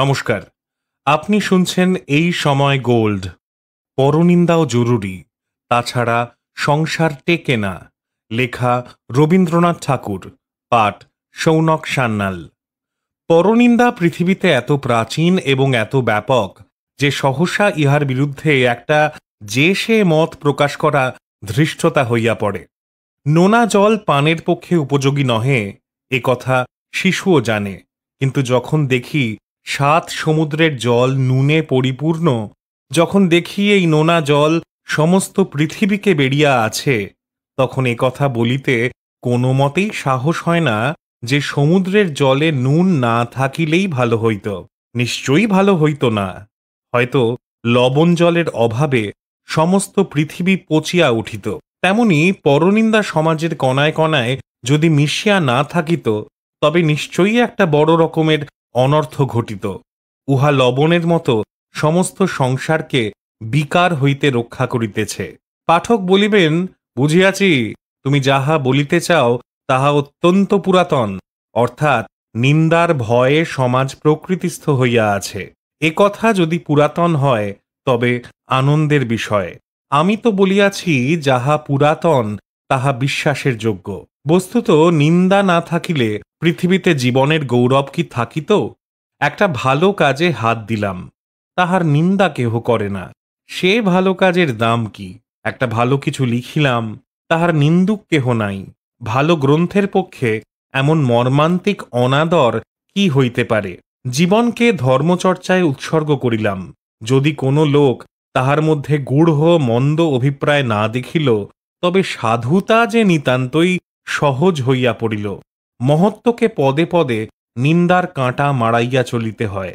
নমস্কার আপনি শুনছেন এই সময় গোল্ড পরনিন্দাও জরুরি তাছাড়া সংসার টেকে না লেখা রবীন্দ্রনাথ ঠাকুর পাঠ সৌনক সান্নাল পরনিন্দা পৃথিবীতে এত প্রাচীন এবং এত ব্যাপক যে সহসা ইহার বিরুদ্ধে একটা যে সে মত প্রকাশ করা ধৃষ্টতা হইয়া পড়ে নোনা জল পানের পক্ষে উপযোগী নহে এ কথা শিশুও জানে কিন্তু যখন দেখি সাত সমুদ্রের জল নুনে পরিপূর্ণ যখন দেখি এই নোনা জল সমস্ত পৃথিবীকে বেরিয়া আছে তখন এ কথা বলিতে কোনো মতেই সাহস হয় না যে সমুদ্রের জলে নুন না থাকিলেই ভালো হইত নিশ্চয়ই ভালো হইত না হয়তো লবণ জলের অভাবে সমস্ত পৃথিবী পচিয়া উঠিত তেমনি পরনিন্দা সমাজের কণায় কণায় যদি মিশিয়া না থাকিত তবে নিশ্চয়ই একটা বড় রকমের অনর্থ ঘটিত উহা লবণের মতো সমস্ত সংসারকে বিকার হইতে রক্ষা করিতেছে পাঠক বলিবেন বুঝিয়াছি তুমি যাহা বলিতে চাও তাহা অত্যন্ত পুরাতন অর্থাৎ নিন্দার ভয়ে সমাজ প্রকৃতিস্থ হইয়া আছে এ কথা যদি পুরাতন হয় তবে আনন্দের বিষয় আমি তো বলিয়াছি যাহা পুরাতন তাহা বিশ্বাসের যোগ্য বস্তুত নিন্দা না থাকিলে পৃথিবীতে জীবনের গৌরব কি থাকিত একটা ভালো কাজে হাত দিলাম তাহার নিন্দা কেহ করে না সে ভালো কাজের দাম কি একটা ভালো কিছু লিখিলাম তাহার নিন্দুক কেহ নাই ভালো গ্রন্থের পক্ষে এমন মর্মান্তিক অনাদর কি হইতে পারে জীবনকে ধর্মচর্চায় উৎসর্গ করিলাম যদি কোনো লোক তাহার মধ্যে গূঢ় মন্দ অভিপ্রায় না দেখিল তবে সাধুতা যে নিতান্তই সহজ হইয়া পড়িল মহত্বকে পদে পদে নিন্দার কাঁটা মারাইয়া চলিতে হয়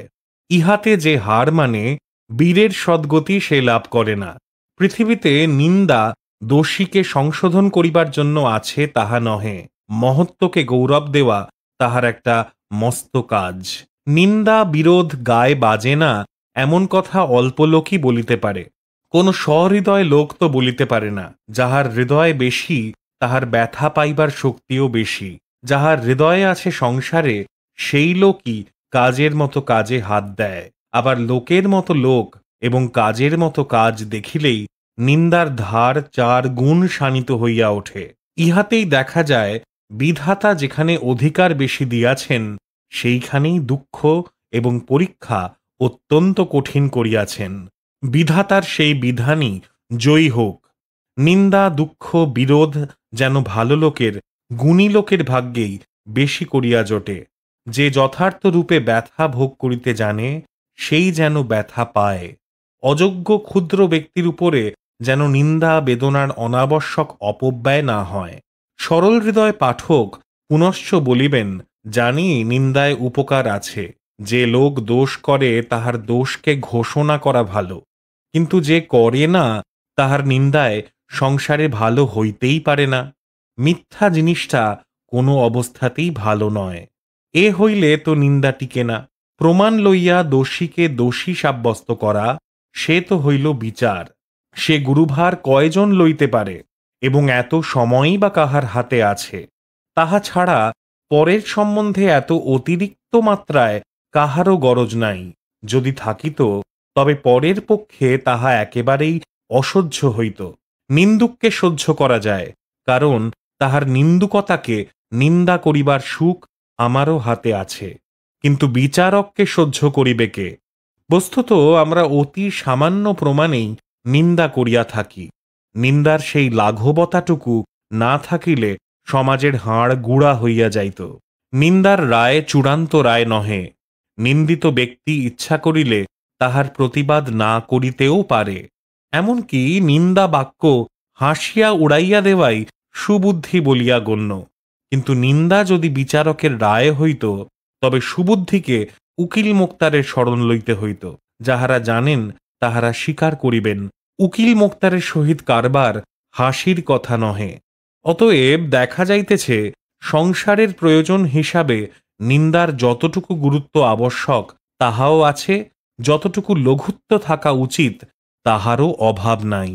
ইহাতে যে হার মানে বীরের সদ্গতি সে লাভ করে না পৃথিবীতে নিন্দা দোষীকে সংশোধন করিবার জন্য আছে তাহা নহে মহত্বকে গৌরব দেওয়া তাহার একটা মস্ত কাজ নিন্দা বিরোধ গায়ে বাজে না এমন কথা অল্প লোকই বলিতে পারে কোন সহৃদয় লোক তো বলিতে পারে না যাহার হৃদয় বেশি তাহার ব্যথা পাইবার শক্তিও বেশি যাহার হৃদয়ে আছে সংসারে সেই লোকই কাজের মতো কাজে হাত দেয় আবার লোকের মতো লোক এবং কাজের মতো কাজ দেখিলেই নিন্দার ধার চার গুণ শানিত হইয়া ওঠে ইহাতেই দেখা যায় বিধাতা যেখানে অধিকার বেশি দিয়াছেন সেইখানেই দুঃখ এবং পরীক্ষা অত্যন্ত কঠিন করিয়াছেন বিধাতার সেই বিধানই জয়ী হোক নিন্দা দুঃখ বিরোধ যেন ভালো লোকের গুণী লোকের ভাগ্যেই বেশি করিয়া জোটে যে যথার্থ রূপে ব্যথা ভোগ করিতে জানে সেই যেন ব্যথা পায় অযোগ্য ক্ষুদ্র ব্যক্তির উপরে যেন নিন্দা বেদনার অনাবশ্যক অপব্যয় না হয় সরল হৃদয় পাঠক পুনশ্চ বলিবেন জানি নিন্দায় উপকার আছে যে লোক দোষ করে তাহার দোষকে ঘোষণা করা ভালো কিন্তু যে করে না তাহার নিন্দায় সংসারে ভালো হইতেই পারে না মিথ্যা জিনিসটা কোনো অবস্থাতেই ভালো নয় এ হইলে তো নিন্দা টিকে না প্রমাণ লইয়া দোষীকে দোষী সাব্যস্ত করা সে তো হইল বিচার সে গুরুভার কয়জন লইতে পারে এবং এত সময়ই বা কাহার হাতে আছে তাহা ছাড়া পরের সম্বন্ধে এত অতিরিক্ত মাত্রায় কাহারও গরজ নাই যদি থাকিত তবে পরের পক্ষে তাহা একেবারেই অসহ্য হইত নিন্দুককে সহ্য করা যায় কারণ তাহার নিন্দুকতাকে নিন্দা করিবার সুখ আমারও হাতে আছে কিন্তু বিচারককে সহ্য করিবে কে বস্তুত আমরা অতি সামান্য প্রমাণেই নিন্দা করিয়া থাকি নিন্দার সেই লাঘবতাটুকু না থাকিলে সমাজের হাড় গুড়া হইয়া যাইত নিন্দার রায় চূড়ান্ত রায় নহে নিন্দিত ব্যক্তি ইচ্ছা করিলে তাহার প্রতিবাদ না করিতেও পারে এমনকি নিন্দা বাক্য হাসিয়া উড়াইয়া দেওয়াই সুবুদ্ধি বলিয়া গণ্য কিন্তু নিন্দা যদি বিচারকের রায় হইত তবে সুবুদ্ধিকে উকিল মোক্তারের স্মরণ লইতে হইত যাহারা জানেন তাহারা স্বীকার করিবেন উকিল মোক্তারের সহিত কারবার হাসির কথা নহে অতএব দেখা যাইতেছে সংসারের প্রয়োজন হিসাবে নিন্দার যতটুকু গুরুত্ব আবশ্যক তাহাও আছে যতটুকু লঘুত্ব থাকা উচিত তাহারও অভাব নাই